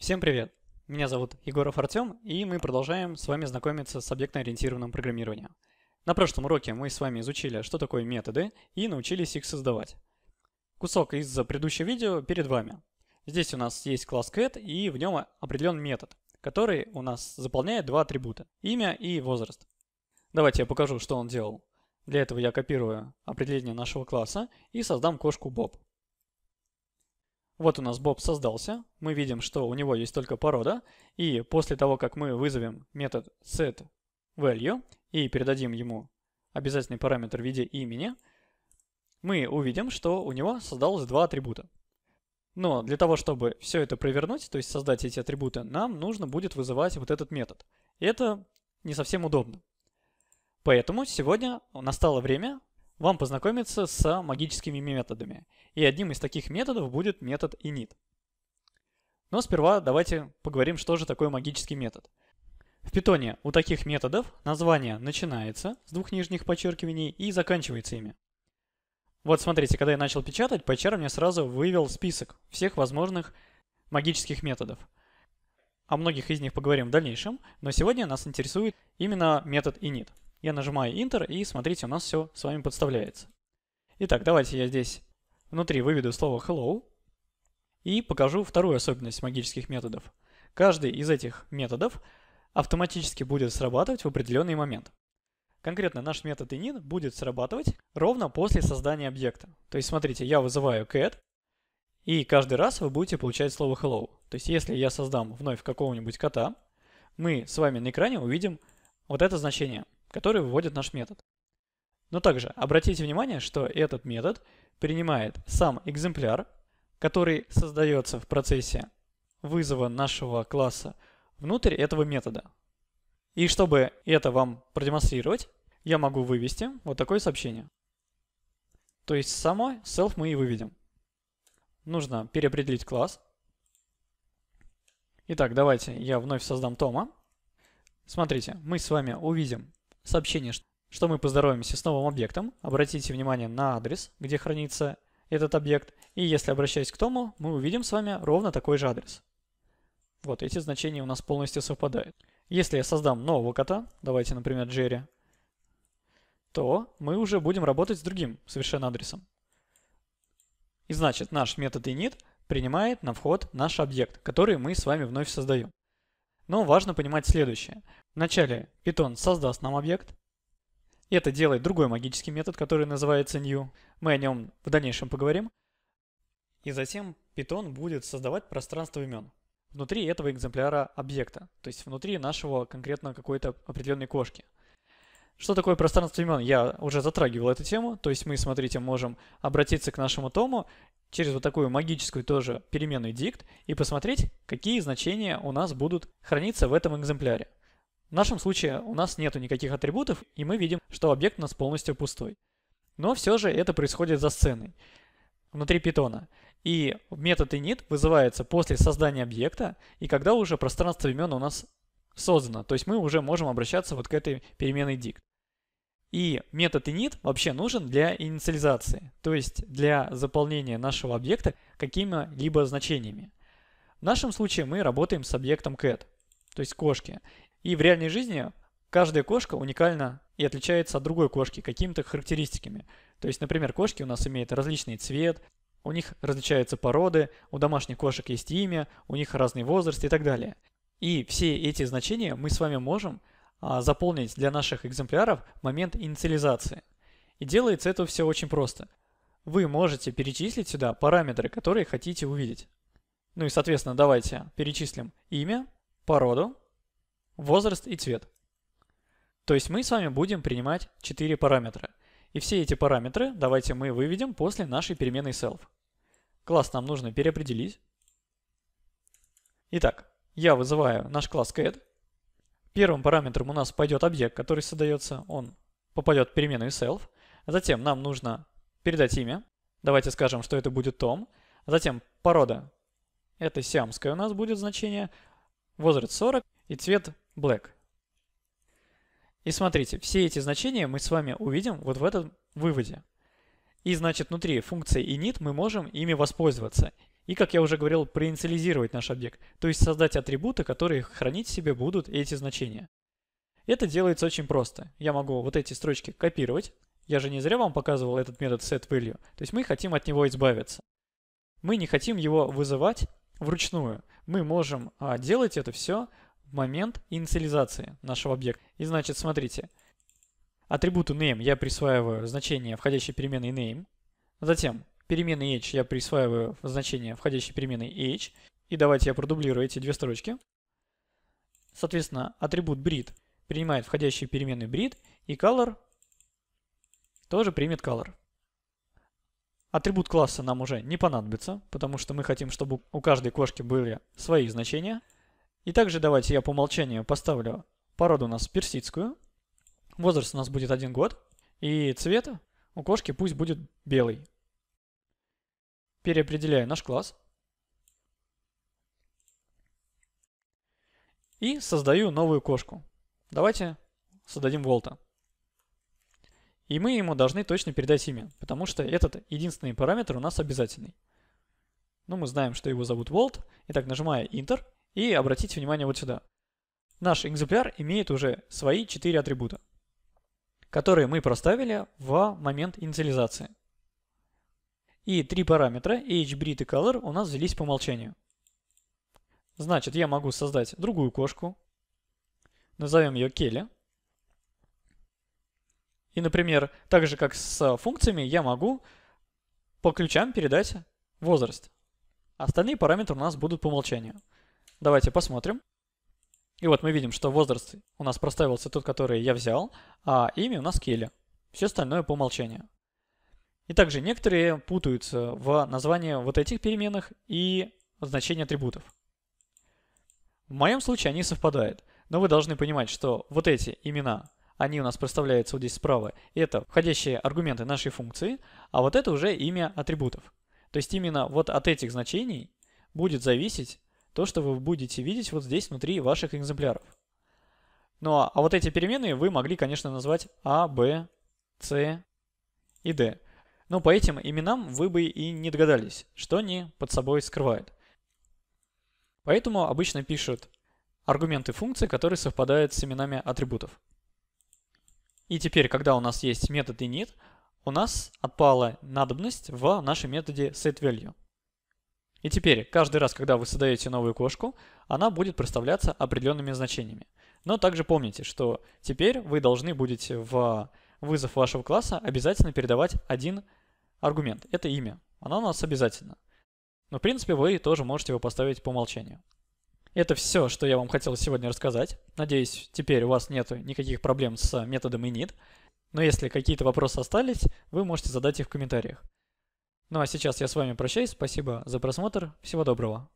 Всем привет! Меня зовут Егоров Артем, и мы продолжаем с вами знакомиться с объектно-ориентированным программированием. На прошлом уроке мы с вами изучили, что такое методы, и научились их создавать. Кусок из предыдущего видео перед вами. Здесь у нас есть класс cat, и в нем определен метод, который у нас заполняет два атрибута – имя и возраст. Давайте я покажу, что он делал. Для этого я копирую определение нашего класса и создам кошку Боб. Вот у нас Боб создался. Мы видим, что у него есть только порода. И после того, как мы вызовем метод setValue и передадим ему обязательный параметр в виде имени, мы увидим, что у него создалось два атрибута. Но для того, чтобы все это провернуть, то есть создать эти атрибуты, нам нужно будет вызывать вот этот метод. И это не совсем удобно. Поэтому сегодня настало время вам познакомиться с магическими методами. И одним из таких методов будет метод init. Но сперва давайте поговорим, что же такое магический метод. В питоне у таких методов название начинается с двух нижних подчеркиваний и заканчивается ими. Вот смотрите, когда я начал печатать, PyCharm мне сразу вывел список всех возможных магических методов. О многих из них поговорим в дальнейшем, но сегодня нас интересует именно метод init. Я нажимаю Enter, и смотрите, у нас все с вами подставляется. Итак, давайте я здесь внутри выведу слово hello и покажу вторую особенность магических методов. Каждый из этих методов автоматически будет срабатывать в определенный момент. Конкретно наш метод init будет срабатывать ровно после создания объекта. То есть смотрите, я вызываю cat, и каждый раз вы будете получать слово hello. То есть если я создам вновь какого-нибудь кота, мы с вами на экране увидим вот это значение который выводит наш метод. Но также обратите внимание, что этот метод принимает сам экземпляр, который создается в процессе вызова нашего класса внутрь этого метода. И чтобы это вам продемонстрировать, я могу вывести вот такое сообщение. То есть само self мы и выведем. Нужно переопределить класс. Итак, давайте я вновь создам Тома. Смотрите, мы с вами увидим сообщение, что мы поздороваемся с новым объектом. Обратите внимание на адрес, где хранится этот объект. И если обращаясь к тому, мы увидим с вами ровно такой же адрес. Вот эти значения у нас полностью совпадают. Если я создам нового кота, давайте, например, Джерри, то мы уже будем работать с другим совершенно адресом. И значит, наш метод init принимает на вход наш объект, который мы с вами вновь создаем. Но важно понимать следующее. Вначале Python создаст нам объект. И это делает другой магический метод, который называется new. Мы о нем в дальнейшем поговорим. И затем Python будет создавать пространство имен внутри этого экземпляра объекта, то есть внутри нашего конкретно какой-то определенной кошки – что такое пространство имен? Я уже затрагивал эту тему, то есть мы, смотрите, можем обратиться к нашему тому через вот такую магическую тоже переменную dict и посмотреть, какие значения у нас будут храниться в этом экземпляре. В нашем случае у нас нету никаких атрибутов, и мы видим, что объект у нас полностью пустой. Но все же это происходит за сценой, внутри питона. И метод init вызывается после создания объекта, и когда уже пространство имен у нас создано. То есть мы уже можем обращаться вот к этой переменной dict. И метод init вообще нужен для инициализации, то есть для заполнения нашего объекта какими-либо значениями. В нашем случае мы работаем с объектом cat, то есть кошки. И в реальной жизни каждая кошка уникальна и отличается от другой кошки какими-то характеристиками. То есть, например, кошки у нас имеют различный цвет, у них различаются породы, у домашних кошек есть имя, у них разный возраст и так далее. И все эти значения мы с вами можем а, заполнить для наших экземпляров момент инициализации. И делается это все очень просто. Вы можете перечислить сюда параметры, которые хотите увидеть. Ну и, соответственно, давайте перечислим имя, породу, возраст и цвет. То есть мы с вами будем принимать 4 параметра. И все эти параметры давайте мы выведем после нашей переменной self. Класс нам нужно переопределить. Итак, я вызываю наш класс cat – Первым параметром у нас пойдет объект, который создается, он попадет в переменную self. Затем нам нужно передать имя. Давайте скажем, что это будет Том. Затем порода. Это сиамское у нас будет значение. Возраст 40 и цвет black. И смотрите, все эти значения мы с вами увидим вот в этом выводе. И значит, внутри функции init мы можем ими воспользоваться и, как я уже говорил, проинициализировать наш объект, то есть создать атрибуты, которые хранить в себе будут эти значения. Это делается очень просто. Я могу вот эти строчки копировать. Я же не зря вам показывал этот метод setValue. То есть мы хотим от него избавиться. Мы не хотим его вызывать вручную. Мы можем а, делать это все в момент инициализации нашего объекта. И значит, смотрите, атрибуту name я присваиваю значение входящей переменной name. Затем переменной h я присваиваю значение входящей переменной h. И давайте я продублирую эти две строчки. Соответственно, атрибут breed принимает входящие переменные breed, и color тоже примет color. Атрибут класса нам уже не понадобится, потому что мы хотим, чтобы у каждой кошки были свои значения. И также давайте я по умолчанию поставлю породу у нас персидскую. Возраст у нас будет один год. И цвет у кошки пусть будет белый переопределяю наш класс и создаю новую кошку. Давайте создадим Волта. И мы ему должны точно передать имя, потому что этот единственный параметр у нас обязательный. Ну, мы знаем, что его зовут Волт. Итак, нажимаю Enter и обратите внимание вот сюда. Наш экземпляр имеет уже свои четыре атрибута, которые мы проставили в момент инициализации. И три параметра age, breed и color у нас взялись по умолчанию. Значит, я могу создать другую кошку. Назовем ее Келли. И, например, так же как с функциями, я могу по ключам передать возраст. Остальные параметры у нас будут по умолчанию. Давайте посмотрим. И вот мы видим, что возраст у нас проставился тот, который я взял, а имя у нас Келли. Все остальное по умолчанию. И также некоторые путаются в названии вот этих переменных и значении атрибутов. В моем случае они совпадают, но вы должны понимать, что вот эти имена, они у нас проставляются вот здесь справа, это входящие аргументы нашей функции, а вот это уже имя атрибутов. То есть именно вот от этих значений будет зависеть то, что вы будете видеть вот здесь внутри ваших экземпляров. Ну а вот эти переменные вы могли, конечно, назвать А, Б, С и D. Но по этим именам вы бы и не догадались, что они под собой скрывают. Поэтому обычно пишут аргументы функции, которые совпадают с именами атрибутов. И теперь, когда у нас есть метод init, у нас отпала надобность в нашем методе setValue. И теперь, каждый раз, когда вы создаете новую кошку, она будет проставляться определенными значениями. Но также помните, что теперь вы должны будете в вызов вашего класса обязательно передавать один аргумент – это имя. Оно у нас обязательно. Но, в принципе, вы тоже можете его поставить по умолчанию. Это все, что я вам хотел сегодня рассказать. Надеюсь, теперь у вас нет никаких проблем с методом init. Но если какие-то вопросы остались, вы можете задать их в комментариях. Ну а сейчас я с вами прощаюсь. Спасибо за просмотр. Всего доброго.